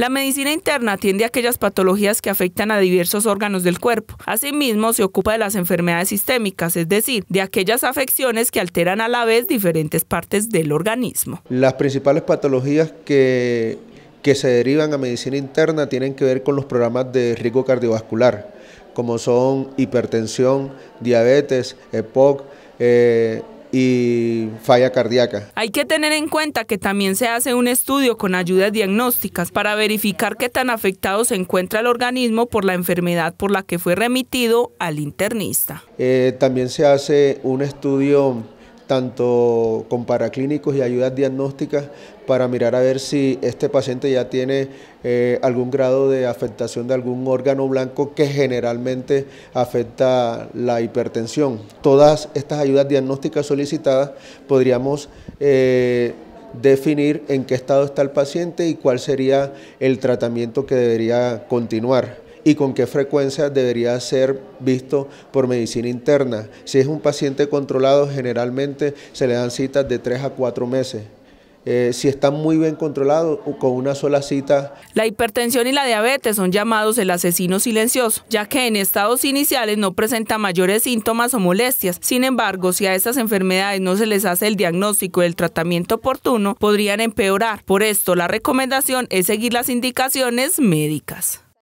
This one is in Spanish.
La medicina interna atiende a aquellas patologías que afectan a diversos órganos del cuerpo. Asimismo, se ocupa de las enfermedades sistémicas, es decir, de aquellas afecciones que alteran a la vez diferentes partes del organismo. Las principales patologías que, se derivan a medicina interna tienen que ver con los programas de riesgo cardiovascular, como son hipertensión, diabetes, EPOC, eh, y falla cardíaca. Hay que tener en cuenta que también se hace un estudio con ayudas diagnósticas para verificar qué tan afectado se encuentra el organismo por la enfermedad por la que fue remitido al internista. Eh, también se hace un estudio tanto con paraclínicos y ayudas diagnósticas para mirar a ver si este paciente ya tiene eh, algún grado de afectación de algún órgano blanco que generalmente afecta la hipertensión. Todas estas ayudas diagnósticas solicitadas podríamos eh, definir en qué estado está el paciente y cuál sería el tratamiento que debería continuar y con qué frecuencia debería ser visto por medicina interna. Si es un paciente controlado, generalmente se le dan citas de 3 a 4 meses. Eh, si está muy bien controlado con una sola cita. La hipertensión y la diabetes son llamados el asesino silencioso, ya que en estados iniciales no presenta mayores síntomas o molestias. Sin embargo, si a estas enfermedades no se les hace el diagnóstico y el tratamiento oportuno, podrían empeorar. Por esto, la recomendación es seguir las indicaciones médicas.